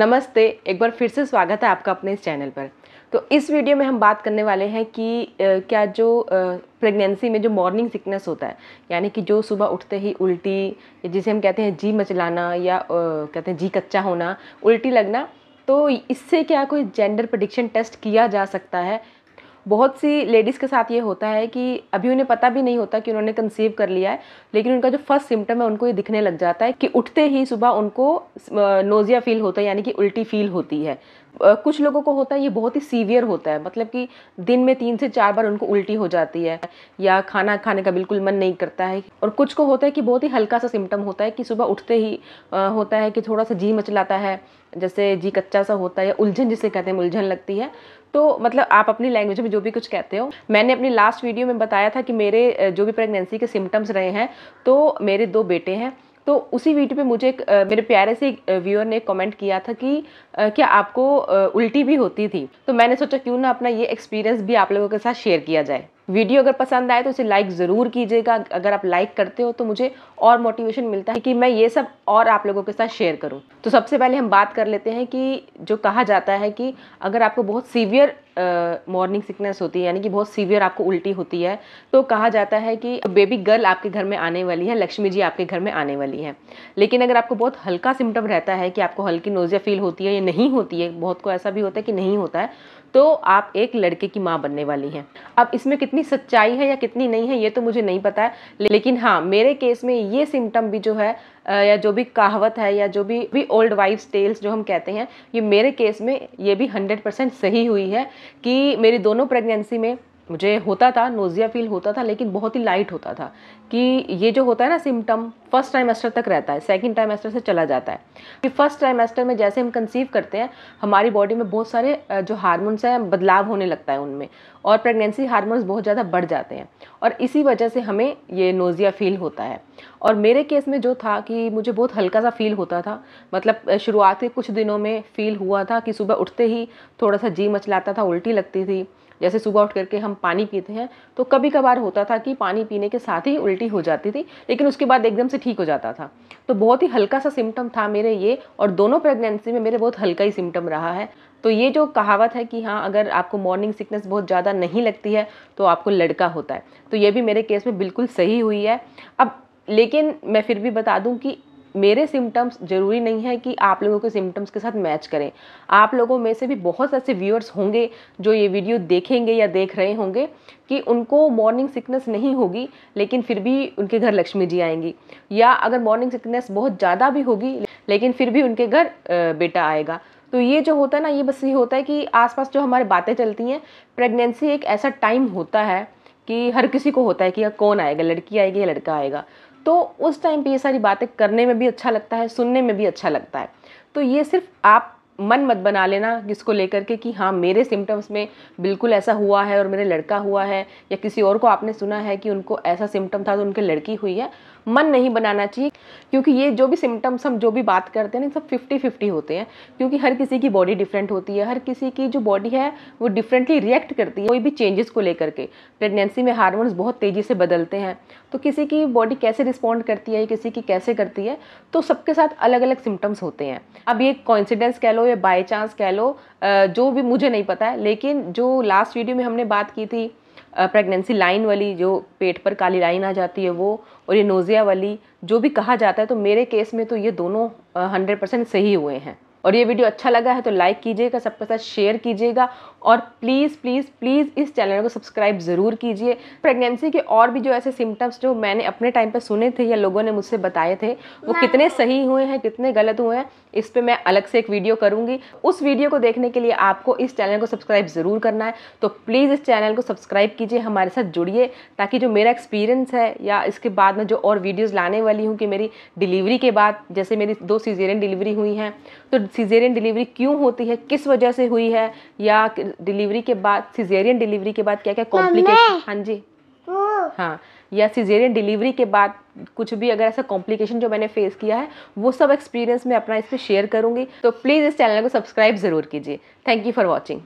नमस्ते एक बार फिर से स्वागत है आपका अपने इस चैनल पर तो इस वीडियो में हम बात करने वाले हैं कि क्या जो प्रेगनेंसी में जो मॉर्निंग सिकनेस होता है यानी कि जो सुबह उठते ही उल्टी जिसे हम कहते हैं जी मचलाना या कहते हैं जी कच्चा होना उल्टी लगना तो इससे क्या कोई जेंडर प्रडिक्शन टेस्ट किया जा सकता है बहुत सी लेडीज़ के साथ ये होता है कि अभी उन्हें पता भी नहीं होता कि उन्होंने कंसीव कर लिया है लेकिन उनका जो फर्स्ट सिम्टम है उनको ये दिखने लग जाता है कि उठते ही सुबह उनको नोज़िया फील होता है यानी कि उल्टी फील होती है कुछ लोगों को होता है ये बहुत ही सीवियर होता है मतलब कि दिन में तीन से चार बार उनको उल्टी हो जाती है या खाना खाने का बिल्कुल मन नहीं करता है और कुछ को होता है कि बहुत ही हल्का सा सिम्टम होता है कि सुबह उठते ही होता है कि थोड़ा सा जी मचलाता है जैसे जी कच्चा सा होता है या उलझन जिसे कहते हैं उलझन लगती है तो मतलब आप अपनी लैंग्वेज में जो भी कुछ कहते हो मैंने अपनी लास्ट वीडियो में बताया था कि मेरे जो भी प्रेगनेंसी के सिम्टम्स रहे हैं तो मेरे दो बेटे हैं तो उसी वीडियो पे मुझे एक मेरे प्यारे से व्यूअर ने कमेंट किया था कि क्या आपको उल्टी भी होती थी तो मैंने सोचा क्यों ना अपना ये एक्सपीरियंस भी आप लोगों के साथ शेयर किया जाए वीडियो अगर पसंद आए तो उसे लाइक ज़रूर कीजिएगा अगर आप लाइक करते हो तो मुझे और मोटिवेशन मिलता है कि मैं ये सब और आप लोगों के साथ शेयर करूं तो सबसे पहले हम बात कर लेते हैं कि जो कहा जाता है कि अगर आपको बहुत सीवियर मॉर्निंग सिकनेस होती है यानी कि बहुत सीवियर आपको उल्टी होती है तो कहा जाता है कि बेबी गर्ल आपके घर में आने वाली है लक्ष्मी जी आपके घर में आने वाली है लेकिन अगर आपको बहुत हल्का सिम्टम रहता है कि आपको हल्की नोजिया फील होती है या नहीं होती है बहुत को ऐसा भी होता है कि नहीं होता है तो आप एक लड़के की माँ बनने वाली हैं अब इसमें कितनी सच्चाई है या कितनी नहीं है ये तो मुझे नहीं पता है लेकिन हाँ मेरे केस में ये सिम्टम भी जो है या जो भी कहावत है या जो भी भी ओल्ड वाइफ्स टेल्स जो हम कहते हैं ये मेरे केस में ये भी हंड्रेड परसेंट सही हुई है कि मेरी दोनों प्रेगनेंसी में मुझे होता था नोज़िया फील होता था लेकिन बहुत ही लाइट होता था कि ये जो होता है ना सिम्टम फर्स्ट ट्राइमेस्टर तक रहता है सेकंड ट्राइमेस्टर से चला जाता है कि फर्स्ट ट्राइमेस्टर में जैसे हम कंसीव करते हैं हमारी बॉडी में बहुत सारे जो हार्मोन्स हैं बदलाव होने लगता है उनमें और प्रेगनेंसी हार्मोन्स बहुत ज़्यादा बढ़ जाते हैं और इसी वजह से हमें ये नोज़िया फील होता है और मेरे केस में जो था कि मुझे बहुत हल्का सा फील होता था मतलब शुरुआत के कुछ दिनों में फ़ील हुआ था कि सुबह उठते ही थोड़ा सा जी मचलाता था उल्टी लगती थी जैसे सुबह उठ करके हम पानी पीते हैं तो कभी कभार होता था कि पानी पीने के साथ ही उल्टी हो जाती थी लेकिन उसके बाद एकदम से ठीक हो जाता था तो बहुत ही हल्का सा सिम्टम था मेरे ये और दोनों प्रेगनेंसी में मेरे बहुत हल्का ही सिम्टम रहा है तो ये जो कहावत है कि हाँ अगर आपको मॉर्निंग सिकनेस बहुत ज़्यादा नहीं लगती है तो आपको लड़का होता है तो ये भी मेरे केस में बिल्कुल सही हुई है अब लेकिन मैं फिर भी बता दूं कि मेरे सिम्टम्स ज़रूरी नहीं है कि आप लोगों के सिम्टम्स के साथ मैच करें आप लोगों में से भी बहुत ऐसे व्यूअर्स होंगे जो ये वीडियो देखेंगे या देख रहे होंगे कि उनको मॉर्निंग सिकनेस नहीं होगी लेकिन फिर भी उनके घर लक्ष्मी जी आएंगी या अगर मॉर्निंग सिकनेस बहुत ज़्यादा भी होगी लेकिन फिर भी उनके घर बेटा आएगा तो ये जो होता है ना ये बस ये होता है कि आसपास जो हमारे बातें चलती हैं प्रेगनेंसी एक ऐसा टाइम होता है कि हर किसी को होता है कि हाँ, कौन आएगा लड़की आएगी या लड़का आएगा तो उस टाइम पे ये सारी बातें करने में भी अच्छा लगता है सुनने में भी अच्छा लगता है तो ये सिर्फ आप मन मत बना लेना जिसको लेकर के कि हाँ मेरे सिम्टम्स में बिल्कुल ऐसा हुआ है और मेरे लड़का हुआ है या किसी और को आपने सुना है कि उनको ऐसा सिम्टम था तो उनके लड़की हुई है मन नहीं बनाना चाहिए क्योंकि ये जो भी सिम्टम्स हम जो भी बात करते हैं ना सब फिफ्टी फिफ्टी होते हैं क्योंकि हर किसी की बॉडी डिफरेंट होती है हर किसी की जो बॉडी है वो डिफरेंटली रिएक्ट करती है कोई भी चेंजेस को लेकर के प्रेगनेंसी में हार्मोन्स बहुत तेज़ी से बदलते हैं तो किसी की बॉडी कैसे रिस्पॉन्ड करती है किसी की कैसे करती है तो सबके साथ अलग अलग सिम्टम्स होते हैं अब ये कॉन्सिडेंस कह लो या बाई चांस कह लो जो भी मुझे नहीं पता है लेकिन जो लास्ट वीडियो में हमने बात की थी प्रेगनेंसी लाइन वाली जो पेट पर काली लाइन आ जाती है वो और ये नोज़िया वाली जो भी कहा जाता है तो मेरे केस में तो ये दोनों हंड्रेड परसेंट सही हुए हैं और ये वीडियो अच्छा लगा है तो लाइक कीजिएगा सबके साथ शेयर कीजिएगा और प्लीज़ प्लीज़ प्लीज़ इस चैनल को सब्सक्राइब ज़रूर कीजिए प्रेगनेंसी के और भी जो ऐसे सिम्टम्स जो मैंने अपने टाइम पर सुने थे या लोगों ने मुझसे बताए थे वो कितने सही हुए हैं कितने गलत हुए हैं इस पर मैं अलग से एक वीडियो करूँगी उस वीडियो को देखने के लिए आपको इस चैनल को सब्सक्राइब ज़रूर करना है तो प्लीज़ इस चैनल को सब्सक्राइब कीजिए हमारे साथ जुड़िए ताकि जो मेरा एक्सपीरियंस है या इसके बाद में जो और वीडियोज़ लाने वाली हूँ कि मेरी डिलीवरी के बाद जैसे मेरी दो सीजेरियन डिलीवरी हुई हैं तो सीजेरियन डिलीवरी क्यों होती है किस वजह से हुई है या डिलीवरी के बाद सीजेरियन डिलीवरी के बाद क्या क्या कॉम्प्लिकेशन हाँ जी हाँ या सीजेरियन डिलीवरी के बाद कुछ भी अगर ऐसा कॉम्प्लिकेशन जो मैंने फेस किया है वो सब एक्सपीरियंस मैं अपना इस पर शेयर करूँगी तो प्लीज़ इस चैनल को सब्सक्राइब ज़रूर कीजिए थैंक यू फॉर वॉचिंग